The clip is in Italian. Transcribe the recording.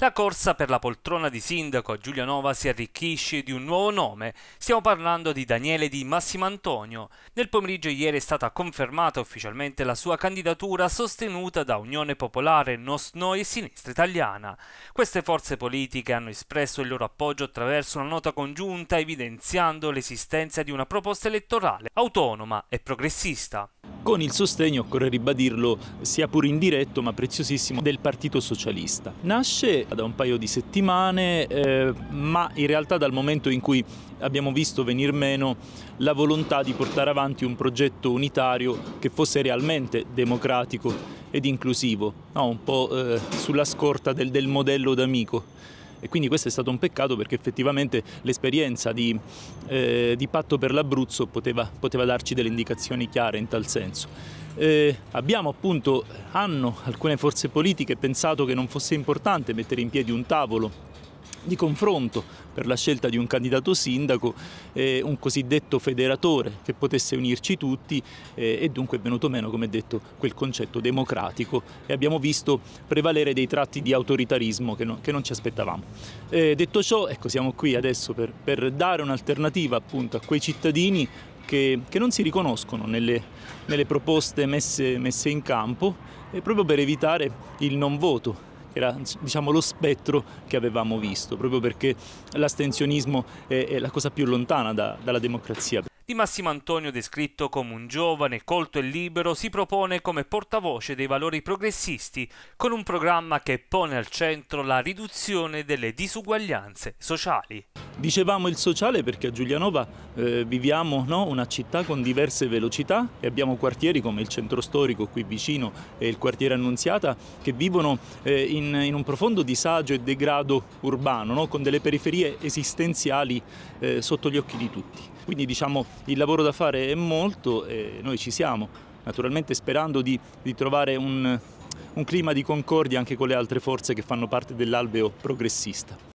La corsa per la poltrona di sindaco a Giulianova si arricchisce di un nuovo nome. Stiamo parlando di Daniele di Massimo Antonio. Nel pomeriggio ieri è stata confermata ufficialmente la sua candidatura sostenuta da Unione Popolare, Nos Noi e Sinistra Italiana. Queste forze politiche hanno espresso il loro appoggio attraverso una nota congiunta evidenziando l'esistenza di una proposta elettorale autonoma e progressista con il sostegno, occorre ribadirlo, sia pur indiretto ma preziosissimo, del Partito Socialista. Nasce da un paio di settimane, eh, ma in realtà dal momento in cui abbiamo visto venir meno la volontà di portare avanti un progetto unitario che fosse realmente democratico ed inclusivo, no, un po' eh, sulla scorta del, del modello d'amico e quindi questo è stato un peccato perché effettivamente l'esperienza di, eh, di patto per l'Abruzzo poteva, poteva darci delle indicazioni chiare in tal senso. Eh, abbiamo appunto, hanno alcune forze politiche pensato che non fosse importante mettere in piedi un tavolo di confronto per la scelta di un candidato sindaco, eh, un cosiddetto federatore che potesse unirci tutti eh, e dunque è venuto meno, come detto, quel concetto democratico e abbiamo visto prevalere dei tratti di autoritarismo che, no, che non ci aspettavamo. Eh, detto ciò, ecco, siamo qui adesso per, per dare un'alternativa appunto a quei cittadini che, che, non si riconoscono nelle, nelle proposte messe, messe in campo e proprio per evitare il non voto era diciamo, lo spettro che avevamo visto, proprio perché l'astensionismo è, è, la cosa più lontana da, dalla democrazia. Di Massimo Antonio, descritto come un giovane colto e libero, si propone come portavoce dei valori progressisti, con un programma che pone al centro la riduzione delle disuguaglianze sociali. Dicevamo il sociale perché a Giulianova eh, viviamo no, una città con diverse velocità e abbiamo quartieri come il centro storico qui vicino e il quartiere Annunziata che vivono eh, in, in, un profondo disagio e degrado urbano, no, con delle periferie esistenziali eh, sotto gli occhi di tutti. Quindi diciamo il lavoro da fare è molto e noi ci siamo, naturalmente sperando di, di trovare un, un clima di concordia anche con le altre forze che fanno parte dell'alveo progressista.